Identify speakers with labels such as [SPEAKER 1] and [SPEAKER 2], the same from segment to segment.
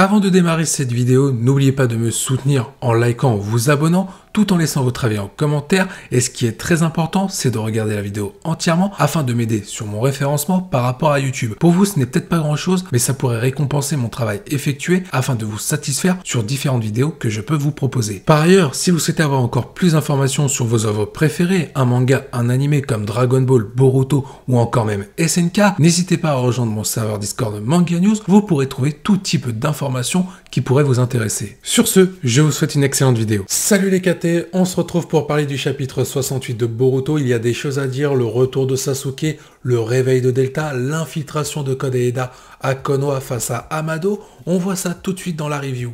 [SPEAKER 1] Avant de démarrer cette vidéo, n'oubliez pas de me soutenir en likant, en vous abonnant, tout en laissant votre avis en commentaire. Et ce qui est très important, c'est de regarder la vidéo entièrement afin de m'aider sur mon référencement par rapport à YouTube. Pour vous, ce n'est peut-être pas grand-chose, mais ça pourrait récompenser mon travail effectué afin de vous satisfaire sur différentes vidéos que je peux vous proposer. Par ailleurs, si vous souhaitez avoir encore plus d'informations sur vos œuvres préférées, un manga, un animé comme Dragon Ball, Boruto ou encore même SNK, n'hésitez pas à rejoindre mon serveur Discord Manga News, vous pourrez trouver tout type d'informations qui pourraient vous intéresser. Sur ce, je vous souhaite une excellente vidéo. Salut les KT on se retrouve pour parler du chapitre 68 de Boruto, il y a des choses à dire, le retour de Sasuke, le réveil de Delta, l'infiltration de Kodeeda à Konoha face à Amado, on voit ça tout de suite dans la review.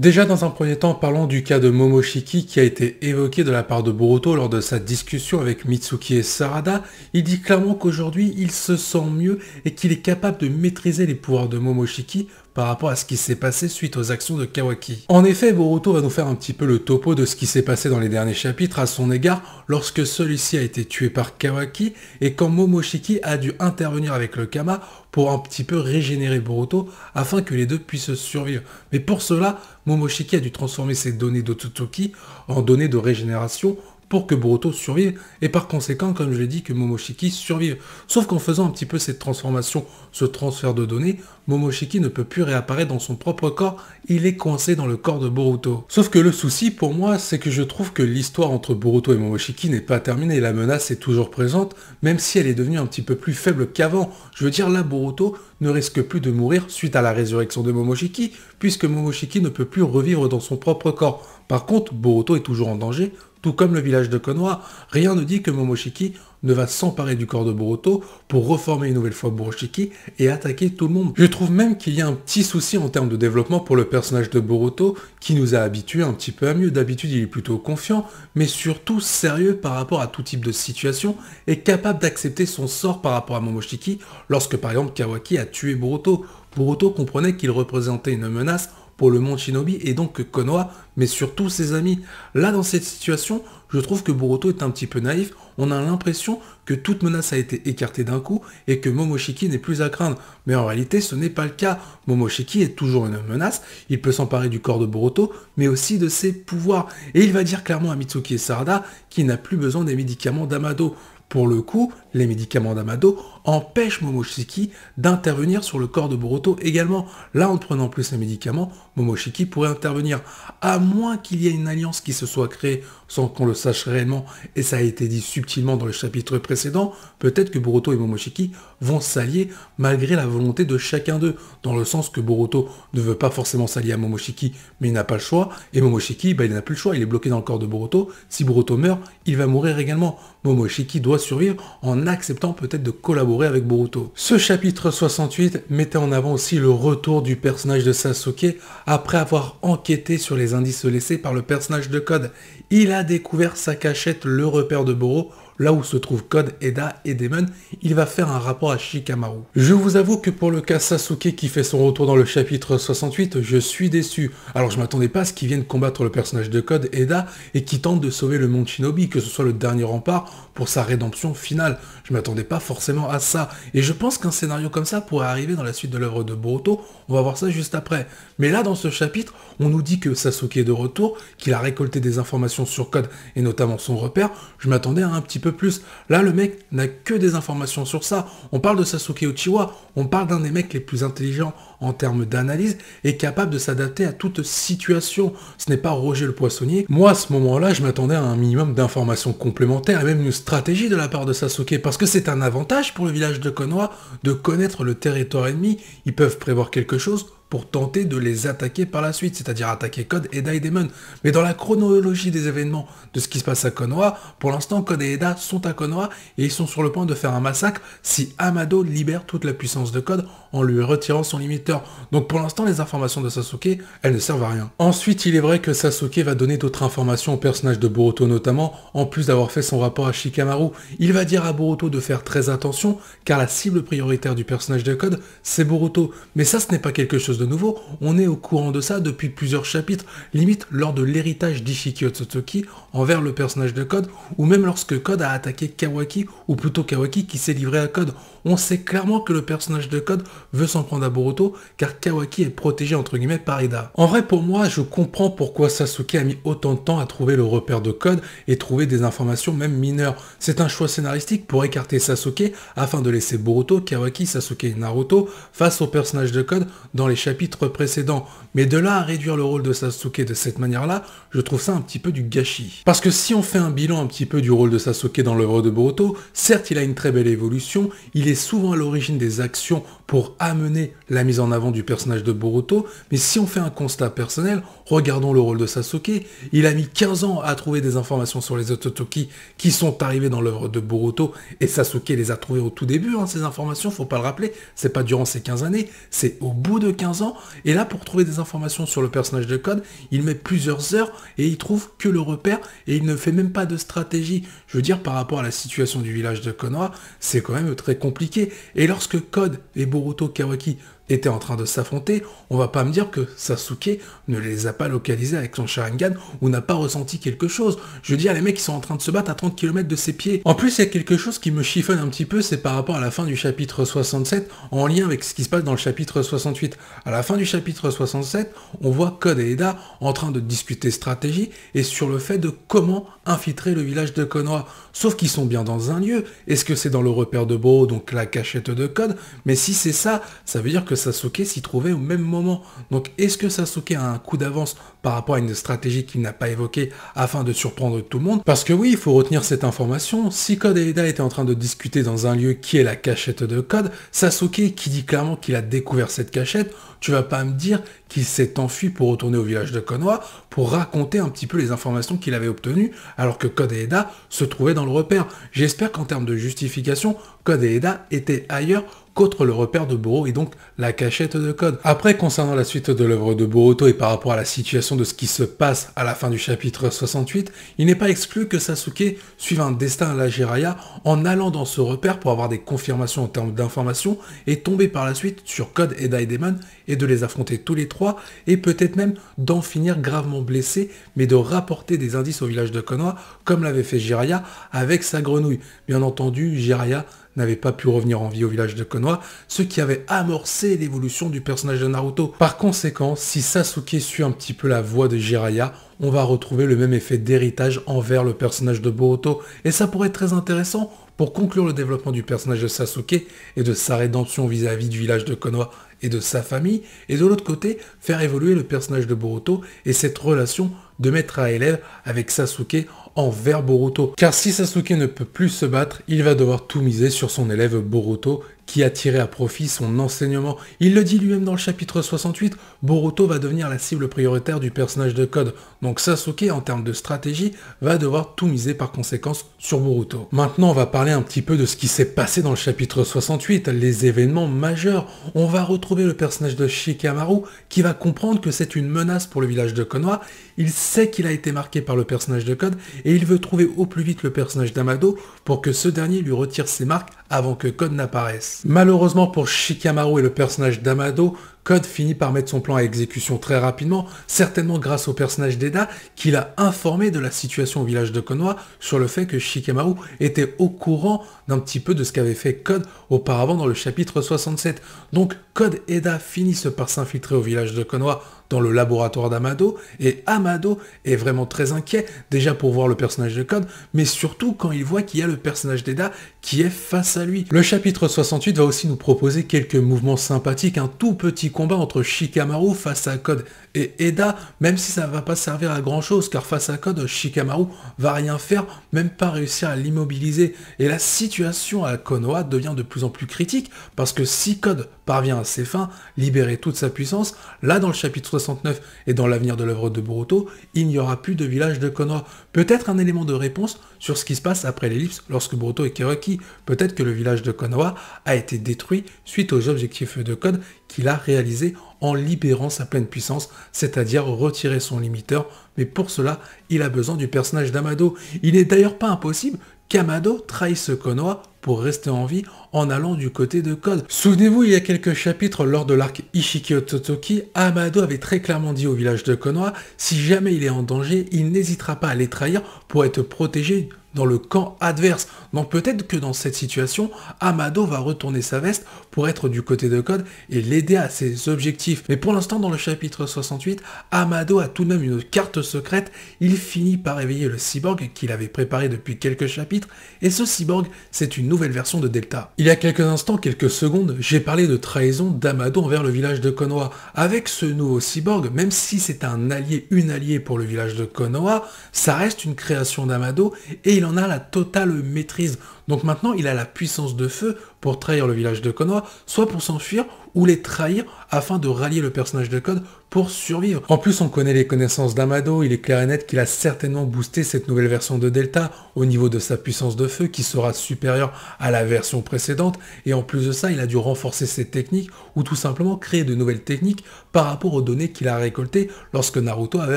[SPEAKER 1] Déjà dans un premier temps, parlons du cas de Momoshiki qui a été évoqué de la part de Boruto lors de sa discussion avec Mitsuki et Sarada. Il dit clairement qu'aujourd'hui il se sent mieux et qu'il est capable de maîtriser les pouvoirs de Momoshiki par rapport à ce qui s'est passé suite aux actions de Kawaki. En effet, Boruto va nous faire un petit peu le topo de ce qui s'est passé dans les derniers chapitres à son égard lorsque celui-ci a été tué par Kawaki et quand Momoshiki a dû intervenir avec le Kama pour un petit peu régénérer Boruto afin que les deux puissent survivre. Mais pour cela, Momoshiki a dû transformer ses données d'Otsutsuki en données de régénération pour que Boruto survive et par conséquent, comme je l'ai dit, que Momoshiki survive. Sauf qu'en faisant un petit peu cette transformation, ce transfert de données, Momoshiki ne peut plus réapparaître dans son propre corps, il est coincé dans le corps de Boruto. Sauf que le souci pour moi, c'est que je trouve que l'histoire entre Boruto et Momoshiki n'est pas terminée, la menace est toujours présente, même si elle est devenue un petit peu plus faible qu'avant. Je veux dire, là, Boruto ne risque plus de mourir suite à la résurrection de Momoshiki, puisque Momoshiki ne peut plus revivre dans son propre corps. Par contre, Boruto est toujours en danger, tout comme le village de Konoha, rien ne dit que Momoshiki ne va s'emparer du corps de Boruto pour reformer une nouvelle fois Boroshiki et attaquer tout le monde. Je trouve même qu'il y a un petit souci en termes de développement pour le personnage de Boruto qui nous a habitué un petit peu à mieux. D'habitude il est plutôt confiant, mais surtout sérieux par rapport à tout type de situation et capable d'accepter son sort par rapport à Momoshiki lorsque par exemple Kawaki a tué Boruto. Boruto comprenait qu'il représentait une menace pour le monde Shinobi et donc Konoha, mais surtout ses amis. Là, dans cette situation, je trouve que Boruto est un petit peu naïf. On a l'impression que toute menace a été écartée d'un coup et que Momoshiki n'est plus à craindre. Mais en réalité, ce n'est pas le cas. Momoshiki est toujours une menace. Il peut s'emparer du corps de Boruto, mais aussi de ses pouvoirs. Et il va dire clairement à Mitsuki et Sarada qu'il n'a plus besoin des médicaments d'Amado. Pour le coup, les médicaments d'Amado empêche Momoshiki d'intervenir sur le corps de Boruto également. Là, en prenant plus un médicament, Momoshiki pourrait intervenir, à moins qu'il y ait une alliance qui se soit créée sans qu'on le sache réellement, et ça a été dit subtilement dans le chapitre précédent, peut-être que Boruto et Momoshiki vont s'allier malgré la volonté de chacun d'eux, dans le sens que Boruto ne veut pas forcément s'allier à Momoshiki, mais il n'a pas le choix, et Momoshiki, bah, il n'a plus le choix, il est bloqué dans le corps de Boruto, si Boruto meurt, il va mourir également. Momoshiki doit survivre en acceptant peut-être de collaborer avec Boruto. Ce chapitre 68 mettait en avant aussi le retour du personnage de Sasuke après avoir enquêté sur les indices laissés par le personnage de Code. Il a découvert sa cachette, le repère de Boruto, là où se trouvent Code, Eda et Demon, il va faire un rapport à Shikamaru. Je vous avoue que pour le cas Sasuke qui fait son retour dans le chapitre 68, je suis déçu. Alors je m'attendais pas à ce qu'il vienne combattre le personnage de Code, Eda, et qui tente de sauver le monde Shinobi, que ce soit le dernier rempart pour sa rédemption finale. Je m'attendais pas forcément à ça. Et je pense qu'un scénario comme ça pourrait arriver dans la suite de l'œuvre de Boruto, on va voir ça juste après. Mais là, dans ce chapitre, on nous dit que Sasuke est de retour, qu'il a récolté des informations sur Code et notamment son repère. Je m'attendais à un petit plus. Là, le mec n'a que des informations sur ça. On parle de Sasuke Uchiwa, on parle d'un des mecs les plus intelligents en termes d'analyse et capable de s'adapter à toute situation. Ce n'est pas Roger le poissonnier. Moi, à ce moment-là, je m'attendais à un minimum d'informations complémentaires et même une stratégie de la part de Sasuke parce que c'est un avantage pour le village de Konoha de connaître le territoire ennemi. Ils peuvent prévoir quelque chose pour tenter de les attaquer par la suite, c'est-à-dire attaquer Code, et demon Mais dans la chronologie des événements de ce qui se passe à Konoha, pour l'instant Code et Eda sont à Konoha et ils sont sur le point de faire un massacre si Amado libère toute la puissance de Code en lui retirant son limiteur. Donc pour l'instant, les informations de Sasuke, elles ne servent à rien. Ensuite, il est vrai que Sasuke va donner d'autres informations au personnage de Boruto notamment, en plus d'avoir fait son rapport à Shikamaru. Il va dire à Boruto de faire très attention, car la cible prioritaire du personnage de Code, c'est Boruto. Mais ça, ce n'est pas quelque chose de nouveau, on est au courant de ça depuis plusieurs chapitres, limite lors de l'héritage d'Ishiki Otsutsuki envers le personnage de Code, ou même lorsque Code a attaqué Kawaki, ou plutôt Kawaki qui s'est livré à Code. On sait clairement que le personnage de Code veut s'en prendre à Boruto car Kawaki est protégé entre guillemets par Eda. En vrai pour moi je comprends pourquoi Sasuke a mis autant de temps à trouver le repère de code et trouver des informations même mineures. C'est un choix scénaristique pour écarter Sasuke afin de laisser Boruto, Kawaki, Sasuke et Naruto face au personnage de code dans les chapitres précédents. Mais de là à réduire le rôle de Sasuke de cette manière là, je trouve ça un petit peu du gâchis. Parce que si on fait un bilan un petit peu du rôle de Sasuke dans l'œuvre de Boruto, certes il a une très belle évolution, il est souvent à l'origine des actions pour amener la mise en avant du personnage de Boruto, mais si on fait un constat personnel, Regardons le rôle de Sasuke. Il a mis 15 ans à trouver des informations sur les Ototoki qui sont arrivés dans l'œuvre de Boruto. Et Sasuke les a trouvées au tout début, hein, ces informations, faut pas le rappeler. C'est pas durant ces 15 années, c'est au bout de 15 ans. Et là, pour trouver des informations sur le personnage de Code, il met plusieurs heures et il trouve que le repère et il ne fait même pas de stratégie. Je veux dire, par rapport à la situation du village de Konoha, c'est quand même très compliqué. Et lorsque Code et Boruto Kawaki était en train de s'affronter, on va pas me dire que Sasuke ne les a pas localisés avec son Sharingan ou n'a pas ressenti quelque chose. Je veux dire, les mecs, ils sont en train de se battre à 30 km de ses pieds. En plus, il y a quelque chose qui me chiffonne un petit peu, c'est par rapport à la fin du chapitre 67, en lien avec ce qui se passe dans le chapitre 68. À la fin du chapitre 67, on voit Code et Eda en train de discuter stratégie et sur le fait de comment infiltrer le village de Konoha. Sauf qu'ils sont bien dans un lieu. Est-ce que c'est dans le repère de Boro, donc la cachette de Code Mais si c'est ça, ça veut dire que Sasuke s'y trouvait au même moment. Donc est-ce que Sasuke a un coup d'avance par rapport à une stratégie qu'il n'a pas évoquée afin de surprendre tout le monde Parce que oui, il faut retenir cette information. Si Code et Eda étaient en train de discuter dans un lieu qui est la cachette de Code, Sasuke qui dit clairement qu'il a découvert cette cachette, tu vas pas me dire qu'il s'est enfui pour retourner au village de Konoha pour raconter un petit peu les informations qu'il avait obtenues alors que Code et Eda se trouvaient dans le repère. J'espère qu'en termes de justification, Code et Eda étaient ailleurs contre le repère de Boro et donc la cachette de code. Après, concernant la suite de l'œuvre de Boruto et par rapport à la situation de ce qui se passe à la fin du chapitre 68, il n'est pas exclu que Sasuke suive un destin à la Jiraya en allant dans ce repère pour avoir des confirmations en termes d'informations et tomber par la suite sur Code et Daidemon et de les affronter tous les trois et peut-être même d'en finir gravement blessé mais de rapporter des indices au village de Konoha comme l'avait fait Jiraya avec sa grenouille. Bien entendu, Jiraya n'avait pas pu revenir en vie au village de Konoha, ce qui avait amorcé l'évolution du personnage de Naruto. Par conséquent, si Sasuke suit un petit peu la voie de Jiraiya, on va retrouver le même effet d'héritage envers le personnage de Boruto, et ça pourrait être très intéressant pour conclure le développement du personnage de Sasuke et de sa rédemption vis-à-vis du village de Konoha et de sa famille, et de l'autre côté, faire évoluer le personnage de Boruto et cette relation de maître à élève avec Sasuke envers Boruto. Car si Sasuke ne peut plus se battre, il va devoir tout miser sur son élève Boruto qui a tiré à profit son enseignement. Il le dit lui-même dans le chapitre 68, Boruto va devenir la cible prioritaire du personnage de Code, donc Sasuke, en termes de stratégie, va devoir tout miser par conséquence sur Boruto. Maintenant, on va parler un petit peu de ce qui s'est passé dans le chapitre 68, les événements majeurs. On va retrouver le personnage de Shikamaru, qui va comprendre que c'est une menace pour le village de Konoha, il sait qu'il a été marqué par le personnage de Code, et il veut trouver au plus vite le personnage d'Amado pour que ce dernier lui retire ses marques avant que Code n'apparaisse. Malheureusement pour Shikamaru et le personnage d'Amado, Code finit par mettre son plan à exécution très rapidement, certainement grâce au personnage d'Eda qu'il a informé de la situation au village de Konoha sur le fait que Shikamaru était au courant d'un petit peu de ce qu'avait fait Code auparavant dans le chapitre 67. Donc Code et Eda finissent par s'infiltrer au village de Konoha dans le laboratoire d'Amado et Amado est vraiment très inquiet déjà pour voir le personnage de Code mais surtout quand il voit qu'il y a le personnage d'Eda qui est face à lui. Le chapitre 68 va aussi nous proposer quelques mouvements sympathiques, un tout petit combat entre Shikamaru face à Code et Eda, même si ça ne va pas servir à grand chose, car face à Code, Shikamaru va rien faire, même pas réussir à l'immobiliser. Et la situation à Konoha devient de plus en plus critique, parce que si Code parvient à ses fins, libérer toute sa puissance, là dans le chapitre 69 et dans l'avenir de l'œuvre de Boruto, il n'y aura plus de village de Konoha. Peut-être un élément de réponse sur ce qui se passe après l'ellipse lorsque Boruto est Kereki. Peut-être que le village de Konoha a été détruit suite aux objectifs de code qu'il a réalisés en libérant sa pleine puissance, c'est-à-dire retirer son limiteur, mais pour cela, il a besoin du personnage d'Amado. Il n'est d'ailleurs pas impossible qu'Amado trahisse Konoha pour rester en vie en allant du côté de Code. Souvenez-vous, il y a quelques chapitres lors de l'arc Ishiki Ototoki, Amado avait très clairement dit au village de Konoha, si jamais il est en danger, il n'hésitera pas à les trahir pour être protégé dans le camp adverse. Donc peut-être que dans cette situation, Amado va retourner sa veste pour être du côté de Code et l'aider à ses objectifs. Mais pour l'instant, dans le chapitre 68, Amado a tout de même une carte secrète. Il finit par réveiller le cyborg qu'il avait préparé depuis quelques chapitres et ce cyborg, c'est une nouvelle version de Delta. Il y a quelques instants, quelques secondes, j'ai parlé de trahison d'Amado envers le village de Konoha. Avec ce nouveau cyborg, même si c'est un allié, une alliée pour le village de Konoha, ça reste une création d'Amado et il il en a la totale maîtrise. Donc maintenant, il a la puissance de feu pour trahir le village de Konoha, soit pour s'enfuir ou les trahir afin de rallier le personnage de Code survivre. En plus, on connaît les connaissances d'Amado, il est clair et net qu'il a certainement boosté cette nouvelle version de Delta au niveau de sa puissance de feu qui sera supérieure à la version précédente, et en plus de ça, il a dû renforcer ses techniques ou tout simplement créer de nouvelles techniques par rapport aux données qu'il a récoltées lorsque Naruto avait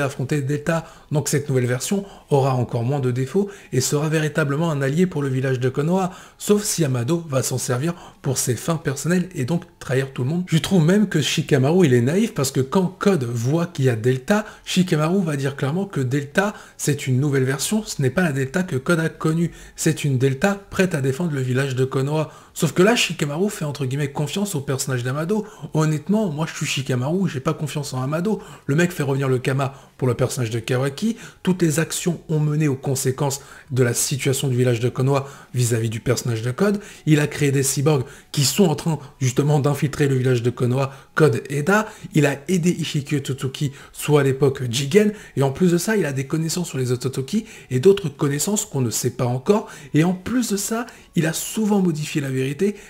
[SPEAKER 1] affronté Delta. Donc cette nouvelle version aura encore moins de défauts et sera véritablement un allié pour le village de Konoha, sauf si Amado va s'en servir pour ses fins personnelles et donc trahir tout le monde. Je trouve même que Shikamaru il est naïf parce que quand code voit qu'il y a Delta, Shikamaru va dire clairement que Delta, c'est une nouvelle version, ce n'est pas la Delta que Code a connue, c'est une Delta prête à défendre le village de Konoha. Sauf que là, Shikamaru fait entre guillemets confiance au personnage d'Amado. Honnêtement, moi je suis Shikamaru, j'ai pas confiance en Amado. Le mec fait revenir le Kama pour le personnage de Kawaki. Toutes les actions ont mené aux conséquences de la situation du village de Konoha vis-à-vis du personnage de Code. Il a créé des cyborgs qui sont en train justement d'infiltrer le village de Konoha, Code Eda. Il a aidé Ishiki Ototoki, soit à l'époque Jigen. Et en plus de ça, il a des connaissances sur les Ototoki et d'autres connaissances qu'on ne sait pas encore. Et en plus de ça, il a souvent modifié la vérité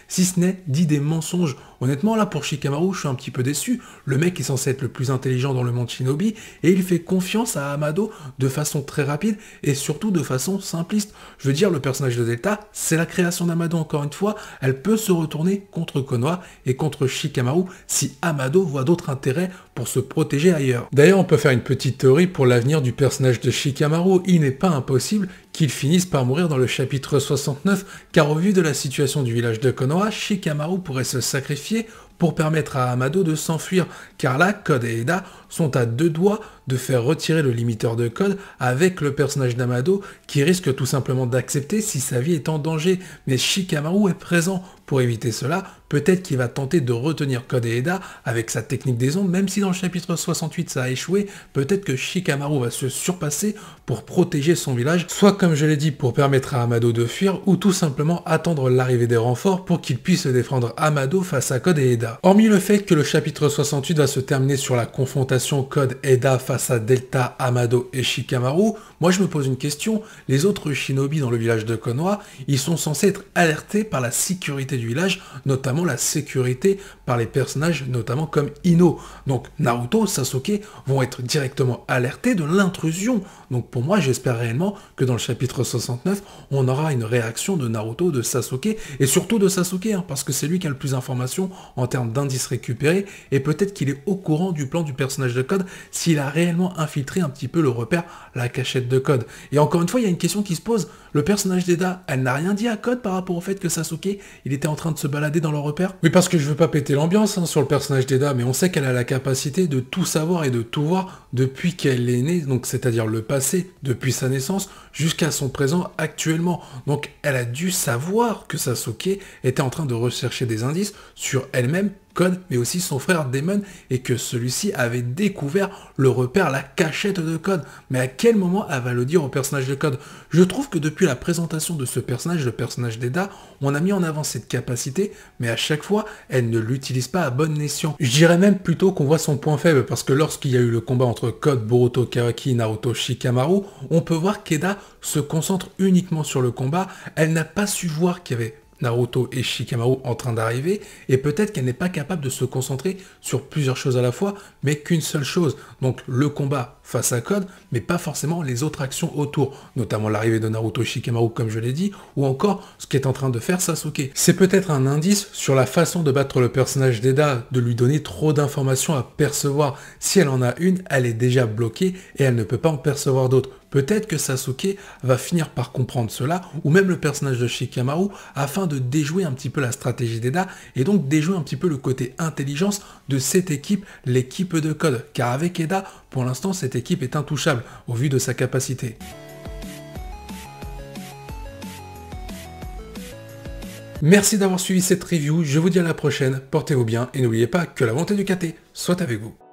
[SPEAKER 1] si ce n'est dit des mensonges. Honnêtement, là, pour Shikamaru, je suis un petit peu déçu. Le mec est censé être le plus intelligent dans le monde shinobi, et il fait confiance à Amado de façon très rapide, et surtout de façon simpliste. Je veux dire, le personnage de Delta, c'est la création d'Amado, encore une fois, elle peut se retourner contre Konoha et contre Shikamaru si Amado voit d'autres intérêts se protéger ailleurs. D'ailleurs, on peut faire une petite théorie pour l'avenir du personnage de Shikamaru. Il n'est pas impossible qu'il finisse par mourir dans le chapitre 69, car au vu de la situation du village de Konoha, Shikamaru pourrait se sacrifier pour permettre à Amado de s'enfuir, là, Code et Eda sont à deux doigts de faire retirer le limiteur de code avec le personnage d'Amado qui risque tout simplement d'accepter si sa vie est en danger. Mais Shikamaru est présent pour éviter cela. Peut-être qu'il va tenter de retenir Code et Eda avec sa technique des ondes, même si dans le chapitre 68 ça a échoué. Peut-être que Shikamaru va se surpasser pour protéger son village, soit comme je l'ai dit pour permettre à Amado de fuir, ou tout simplement attendre l'arrivée des renforts pour qu'il puisse défendre Amado face à Code et Eda. Hormis le fait que le chapitre 68 va se terminer sur la confrontation Code Eda face à Delta, Amado et Shikamaru, moi je me pose une question, les autres shinobi dans le village de Konoha, ils sont censés être alertés par la sécurité du village, notamment la sécurité par les personnages notamment comme Ino. Donc Naruto, Sasuke vont être directement alertés de l'intrusion. Donc pour moi, j'espère réellement que dans le chapitre 69, on aura une réaction de Naruto, de Sasuke et surtout de Sasuke hein, parce que c'est lui qui a le plus d'informations en termes d'indices récupérés et peut-être qu'il est au courant du plan du personnage de code, s'il a réellement infiltré un petit peu le repère, la cachette de code. Et encore une fois, il y a une question qui se pose. Le personnage d'Eda, elle n'a rien dit à code par rapport au fait que Sasuke, il était en train de se balader dans le repère Oui, parce que je veux pas péter l'ambiance hein, sur le personnage d'Eda, mais on sait qu'elle a la capacité de tout savoir et de tout voir depuis qu'elle est née, donc c'est-à-dire le passé, depuis sa naissance jusqu'à son présent actuellement. Donc elle a dû savoir que Sasuke était en train de rechercher des indices sur elle-même mais aussi son frère Damon, et que celui-ci avait découvert le repère, la cachette de Code. Mais à quel moment elle va le dire au personnage de Code Je trouve que depuis la présentation de ce personnage, le personnage d'Eda, on a mis en avant cette capacité, mais à chaque fois, elle ne l'utilise pas à bonne escient. Je dirais même plutôt qu'on voit son point faible, parce que lorsqu'il y a eu le combat entre Code, Boruto, Kawaki, Naruto, Shikamaru, on peut voir qu'Eda se concentre uniquement sur le combat, elle n'a pas su voir qu'il y avait Naruto et Shikamaru en train d'arriver, et peut-être qu'elle n'est pas capable de se concentrer sur plusieurs choses à la fois, mais qu'une seule chose, donc le combat face à Code, mais pas forcément les autres actions autour, notamment l'arrivée de Naruto et Shikamaru comme je l'ai dit, ou encore ce qu'est en train de faire Sasuke. C'est peut-être un indice sur la façon de battre le personnage d'Eda, de lui donner trop d'informations à percevoir. Si elle en a une, elle est déjà bloquée et elle ne peut pas en percevoir d'autres. Peut-être que Sasuke va finir par comprendre cela, ou même le personnage de Shikamaru, afin de déjouer un petit peu la stratégie d'Eda, et donc déjouer un petit peu le côté intelligence de cette équipe, l'équipe de code. Car avec Eda, pour l'instant, cette équipe est intouchable, au vu de sa capacité. Merci d'avoir suivi cette review, je vous dis à la prochaine, portez-vous bien, et n'oubliez pas que la volonté du KT soit avec vous.